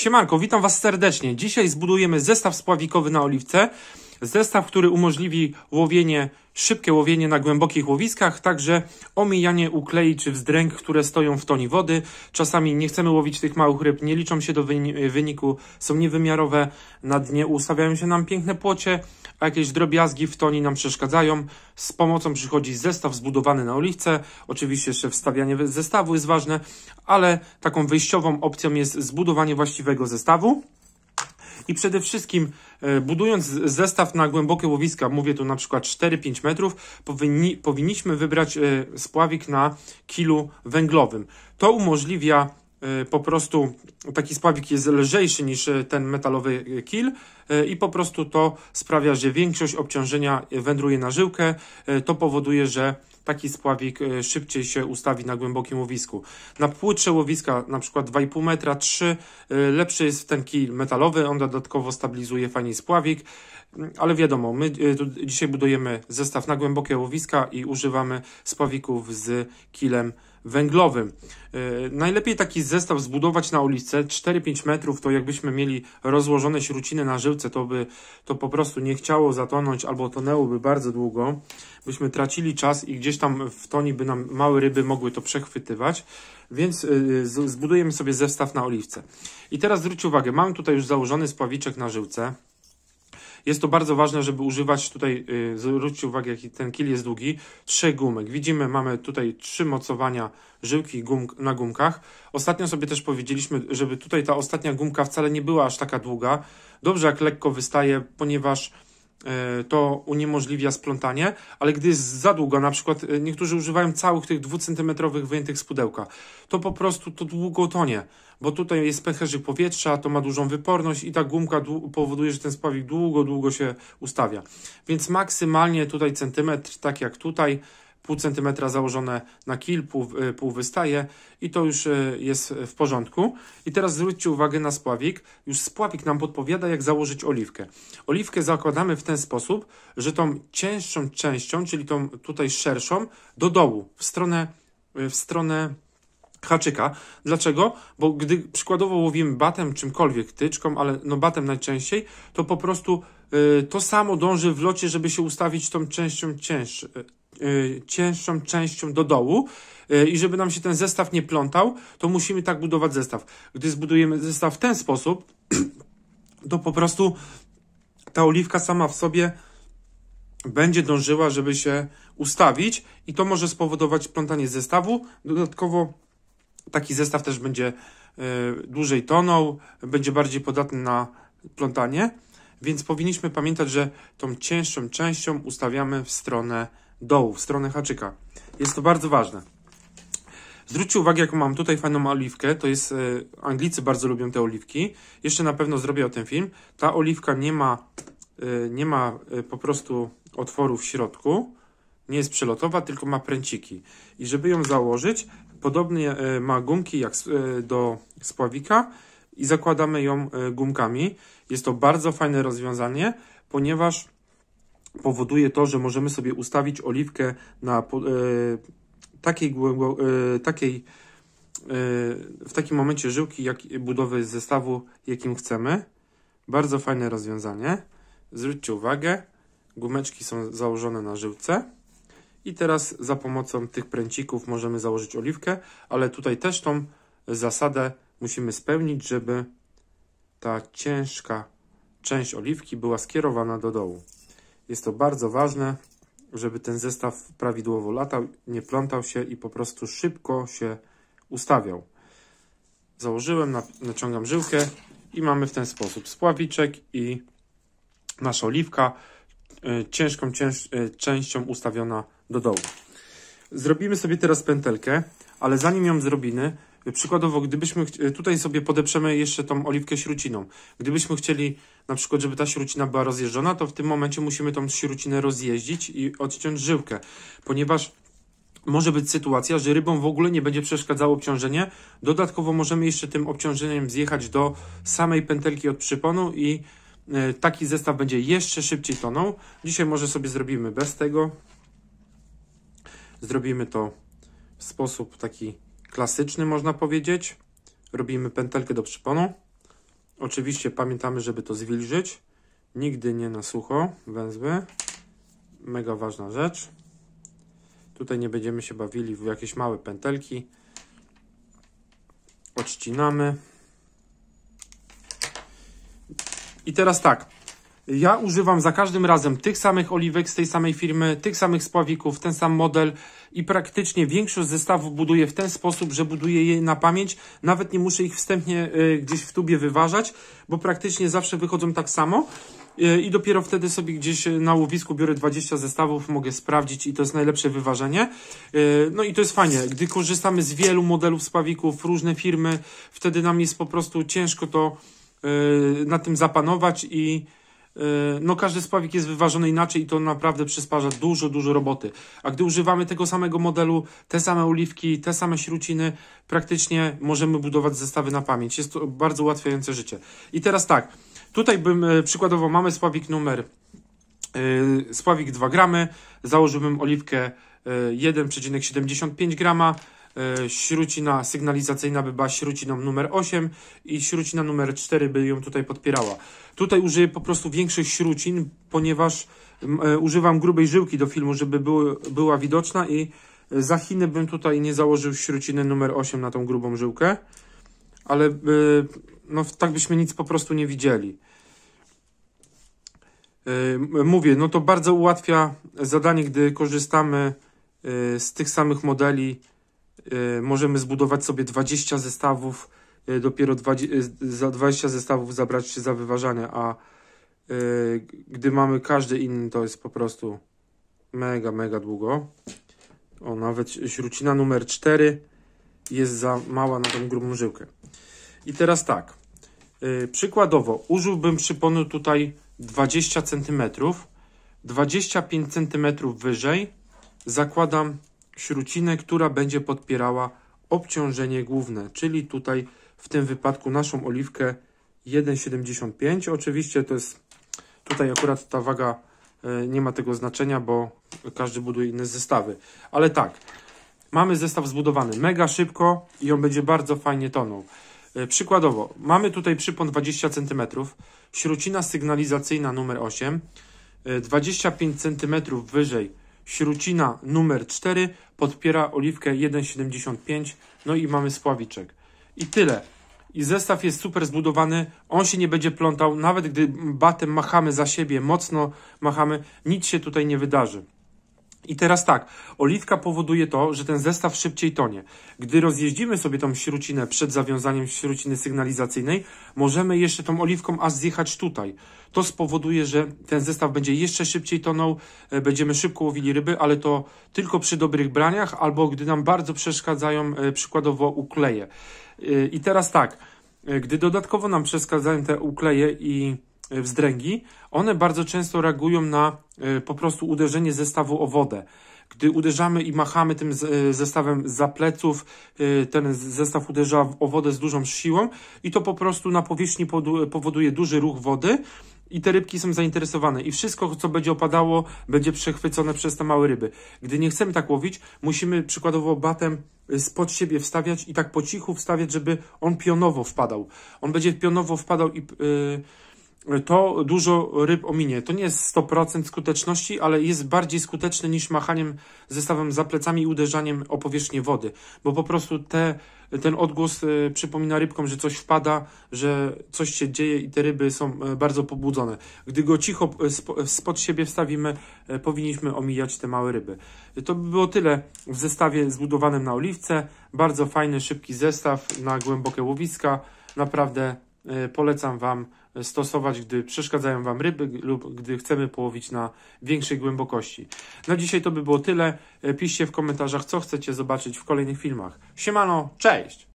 Siemanko, witam Was serdecznie. Dzisiaj zbudujemy zestaw spławikowy na oliwce. Zestaw, który umożliwi łowienie, szybkie łowienie na głębokich łowiskach, także omijanie uklei czy wzdręg, które stoją w toni wody. Czasami nie chcemy łowić tych małych ryb, nie liczą się do wyniku, są niewymiarowe, na dnie ustawiają się nam piękne płocie, a jakieś drobiazgi w toni nam przeszkadzają. Z pomocą przychodzi zestaw zbudowany na oliwce. Oczywiście jeszcze wstawianie zestawu jest ważne, ale taką wyjściową opcją jest zbudowanie właściwego zestawu i przede wszystkim e, budując zestaw na głębokie łowiska, mówię tu na przykład 4-5 metrów, powinni, powinniśmy wybrać e, spławik na kilu węglowym. To umożliwia Y, po prostu taki spławik jest lżejszy niż y, ten metalowy y, kil i po prostu to sprawia, że większość obciążenia wędruje na żyłkę. To powoduje, że taki spławik szybciej się ustawi na głębokim łowisku. Na płytsze łowiska, na przykład 2,5 metra, 3, lepszy jest ten kill metalowy, on dodatkowo stabilizuje fajnie spławik, mm, ale wiadomo, my dzisiaj budujemy zestaw na głębokie łowiska i używamy spławików z kilem metalowym węglowym. E, najlepiej taki zestaw zbudować na ulicę, 4-5 metrów, to jakbyśmy mieli rozłożone śruciny na żyłce, to by to po prostu nie chciało zatonąć albo tonęłoby bardzo długo. Byśmy tracili czas i gdzieś tam w toni by nam małe ryby mogły to przechwytywać, więc e, zbudujemy sobie zestaw na oliwce. I teraz zwróćcie uwagę, mam tutaj już założony spławiczek na żyłce, jest to bardzo ważne, żeby używać tutaj, y, zwróćcie uwagę, jaki ten kil jest długi, trzech gumek. Widzimy, mamy tutaj trzy mocowania żyłki gum, na gumkach. Ostatnio sobie też powiedzieliśmy, żeby tutaj ta ostatnia gumka wcale nie była aż taka długa. Dobrze, jak lekko wystaje, ponieważ E, to uniemożliwia splątanie, ale gdy jest za długo, na przykład e, niektórzy używają całych tych dwucentymetrowych wyjętych z pudełka, to po prostu to długo tonie, bo tutaj jest pęcherzyk powietrza, to ma dużą wyporność i ta gumka powoduje, że ten spławik długo, długo się ustawia. Więc maksymalnie tutaj centymetr, tak jak tutaj, pół centymetra założone na kil, pół, y, pół wystaje i to już y, jest w porządku. I teraz zwróćcie uwagę na spławik. Już spławik nam podpowiada, jak założyć oliwkę. Oliwkę zakładamy w ten sposób, że tą cięższą częścią, czyli tą tutaj szerszą, do dołu, w stronę, y, w stronę haczyka. Dlaczego? Bo gdy przykładowo łowimy batem, czymkolwiek, tyczką, ale no batem najczęściej, to po prostu to samo dąży w locie, żeby się ustawić tą częścią cięższą. Y, cięższą częścią do dołu y, i żeby nam się ten zestaw nie plątał, to musimy tak budować zestaw. Gdy zbudujemy zestaw w ten sposób, to po prostu ta oliwka sama w sobie będzie dążyła, żeby się ustawić i to może spowodować plątanie zestawu. Dodatkowo taki zestaw też będzie y, dłużej tonął, będzie bardziej podatny na plątanie, więc powinniśmy pamiętać, że tą cięższą częścią ustawiamy w stronę dołu, w stronę haczyka. Jest to bardzo ważne. Zwróćcie uwagę, jaką mam tutaj fajną oliwkę. To jest, e, Anglicy bardzo lubią te oliwki. Jeszcze na pewno zrobię o tym film. Ta oliwka nie ma, e, nie ma e, po prostu otworu w środku. Nie jest przelotowa, tylko ma pręciki. I żeby ją założyć, podobnie ma gumki jak do spławika i zakładamy ją gumkami. Jest to bardzo fajne rozwiązanie, ponieważ powoduje to, że możemy sobie ustawić oliwkę na e, takiej, e, takiej e, w takim momencie żyłki jak budowy zestawu, jakim chcemy. Bardzo fajne rozwiązanie. Zwróćcie uwagę, gumeczki są założone na żyłce. I teraz za pomocą tych pręcików możemy założyć oliwkę, ale tutaj też tą zasadę musimy spełnić, żeby ta ciężka część oliwki była skierowana do dołu. Jest to bardzo ważne, żeby ten zestaw prawidłowo latał, nie plątał się i po prostu szybko się ustawiał. Założyłem, naciągam żyłkę i mamy w ten sposób spławiczek i nasza oliwka e, ciężką cięż, e, częścią ustawiona do dołu. Zrobimy sobie teraz pętelkę, ale zanim ją zrobimy, Y, przykładowo, gdybyśmy y, tutaj sobie podeprzemy jeszcze tą oliwkę śruciną. Gdybyśmy chcieli na przykład, żeby ta śrucina była rozjeżdżona, to w tym momencie musimy tą śrucinę rozjeździć i odciąć żyłkę, ponieważ może być sytuacja, że rybom w ogóle nie będzie przeszkadzało obciążenie. Dodatkowo możemy jeszcze tym obciążeniem zjechać do samej pętelki od przyponu i y, taki zestaw będzie jeszcze szybciej tonął. Dzisiaj może sobie zrobimy bez tego. Zrobimy to w sposób taki klasyczny, można powiedzieć. Robimy pętelkę do przyponu. Oczywiście pamiętamy, żeby to zwilżyć. Nigdy nie na sucho węzły. Mega ważna rzecz. Tutaj nie będziemy się bawili w jakieś małe pętelki. Odcinamy. I teraz tak, ja używam za każdym razem tych samych oliwek z tej samej firmy, tych samych spławików, ten sam model i praktycznie większość zestawów buduję w ten sposób, że buduję je na pamięć. Nawet nie muszę ich wstępnie y, gdzieś w tubie wyważać, bo praktycznie zawsze wychodzą tak samo. Y, I dopiero wtedy sobie gdzieś na łowisku biorę 20 zestawów, mogę sprawdzić i to jest najlepsze wyważenie. Y, no i to jest fajnie, gdy korzystamy z wielu modelów spawików, różne firmy, wtedy nam jest po prostu ciężko to na tym zapanować i Y, no każdy spławik jest wyważony inaczej i to naprawdę przysparza dużo, dużo roboty. A gdy używamy tego samego modelu, te same oliwki, te same śruciny, praktycznie możemy budować zestawy na pamięć. Jest to bardzo ułatwiające życie. I teraz tak, tutaj bym y, przykładowo mamy spławik numer, y, spławik 2 gramy, założyłbym oliwkę 1,75 grama, E, śrucina sygnalizacyjna by była śruciną numer 8 i śrucina numer 4 by ją tutaj podpierała. Tutaj użyję po prostu większych śrucin, ponieważ e, używam grubej żyłki do filmu, żeby była widoczna i e, za Chiny bym tutaj nie założył śruciny numer 8 na tą grubą żyłkę, ale no, tak byśmy nic po prostu nie widzieli. Mówię, no to bardzo ułatwia zadanie, gdy korzystamy z tych samych modeli E, możemy zbudować sobie 20 zestawów, e, dopiero 20, e, za 20 zestawów zabrać się za wyważanie, a gdy mamy każdy inny, to jest po prostu mega, mega długo. O, nawet śrucina numer 4 jest za mała na tą grubą żyłkę. I teraz tak, przykładowo użyłbym przyponu tutaj 20 cm, 25 cm wyżej zakładam śrucinę, która będzie podpierała obciążenie główne, czyli tutaj w tym wypadku naszą oliwkę 1,75. Oczywiście to jest tutaj akurat ta waga e, nie ma tego znaczenia, bo każdy buduje inne zestawy. Ale tak, mamy zestaw zbudowany mega szybko i on będzie bardzo fajnie tonął. E, przykładowo, mamy tutaj przypon 20 cm, śrucina sygnalizacyjna numer 8, 25 cm wyżej Śrucina numer 4 podpiera oliwkę 1,75. No i mamy spławiczek. I tyle. I zestaw jest super zbudowany, on się nie będzie plątał, nawet gdy batem machamy za siebie, mocno machamy, nic się tutaj nie wydarzy. I teraz tak, olitka powoduje to, że ten zestaw szybciej tonie. Gdy rozjeździmy sobie tą śrucinę przed zawiązaniem śruciny sygnalizacyjnej, możemy jeszcze tą oliwką aż zjechać tutaj. To spowoduje, że ten zestaw będzie jeszcze szybciej tonął, e, będziemy szybko łowili ryby, ale to tylko przy dobrych braniach albo gdy nam bardzo przeszkadzają e, przykładowo ukleje. E, I teraz tak, gdy dodatkowo nam przeszkadzają te ukleje i E, wzdręgi, one bardzo często reagują na e, po prostu uderzenie zestawu o wodę. Gdy uderzamy i machamy tym e, zestawem za pleców, ten zestaw uderza o wodę z dużą siłą i to po prostu na powierzchni powoduje duży ruch wody i te rybki są zainteresowane i wszystko, co będzie opadało, będzie przechwycone przez te małe ryby. Gdy nie chcemy tak łowić, musimy przykładowo batem spod siebie wstawiać i tak po cichu wstawiać, żeby on pionowo wpadał. On będzie pionowo wpadał i... Yy, to dużo ryb ominie. To nie jest 100% skuteczności, ale jest bardziej skuteczne niż machaniem zestawem za plecami i uderzaniem o powierzchnię wody, bo po prostu te, ten odgłos e, przypomina rybkom, że coś wpada, że coś się dzieje i te ryby są e, bardzo pobudzone. Gdy go cicho e, spod siebie wstawimy, powinniśmy omijać te małe ryby. To by było tyle w zestawie zbudowanym na oliwce. Bardzo fajny, szybki zestaw na głębokie łowiska. Naprawdę E, polecam Wam stosować, gdy przeszkadzają Wam ryby lub gdy chcemy połowić na większej głębokości. Na dzisiaj to by było tyle. E, piszcie w komentarzach, co chcecie zobaczyć w kolejnych filmach. Siemano, cześć!